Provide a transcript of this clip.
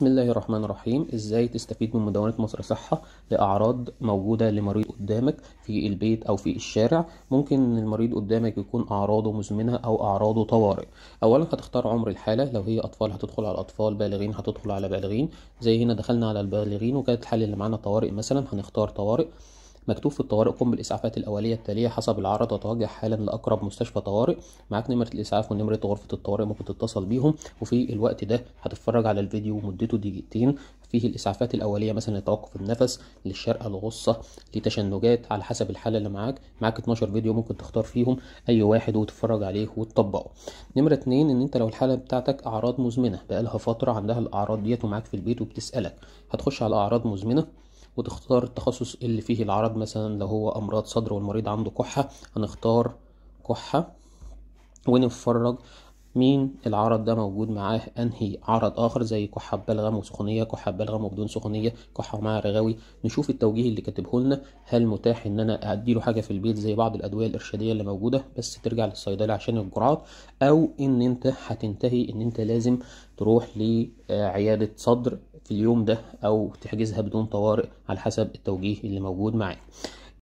بسم الله الرحمن الرحيم ازاي تستفيد من مدونة مصر صحة لأعراض موجودة لمريض قدامك في البيت أو في الشارع ممكن إن المريض قدامك يكون أعراضه مزمنة أو أعراضه طوارئ أولا هتختار عمر الحالة لو هي أطفال هتدخل على أطفال بالغين هتدخل على بالغين زي هنا دخلنا على البالغين وكانت الحالة اللي معانا طوارئ مثلا هنختار طوارئ مكتوب في الطوارئ قم بالإسعافات الأولية التالية حسب العرض وتوجه حالا لأقرب مستشفى طوارئ معاك نمرة الإسعاف ونمرة غرفة الطوارئ ممكن تتصل بيهم وفي الوقت ده هتتفرج على الفيديو مدته دقيقتين فيه الإسعافات الأولية مثلا لتوقف النفس للشرق الغصة لتشنجات على حسب الحالة اللي معاك معاك 12 فيديو ممكن تختار فيهم أي واحد وتتفرج عليه وتطبقه نمرة اتنين إن أنت لو الحالة بتاعتك أعراض مزمنة بقالها فترة عندها الأعراض ديت ومعاك في البيت وبتسألك هتخش على أعراض مزمنة وتختار التخصص اللي فيه العرض مثلا لو هو امراض صدر والمريض عنده كحه هنختار كحه ونفرج مين العرض ده موجود معاه انهي عرض اخر زي كحه بلغم وسخونيه كحه بلغم وبدون سخونيه كحه مع رغاوي نشوف التوجيه اللي كاتبه لنا هل متاح ان انا اديله حاجه في البيت زي بعض الادويه الارشاديه اللي موجوده بس ترجع للصيدله عشان الجرعات او ان انت هتنتهي ان انت لازم تروح لعياده صدر في اليوم ده او تحجزها بدون طوارئ على حسب التوجيه اللي موجود معاك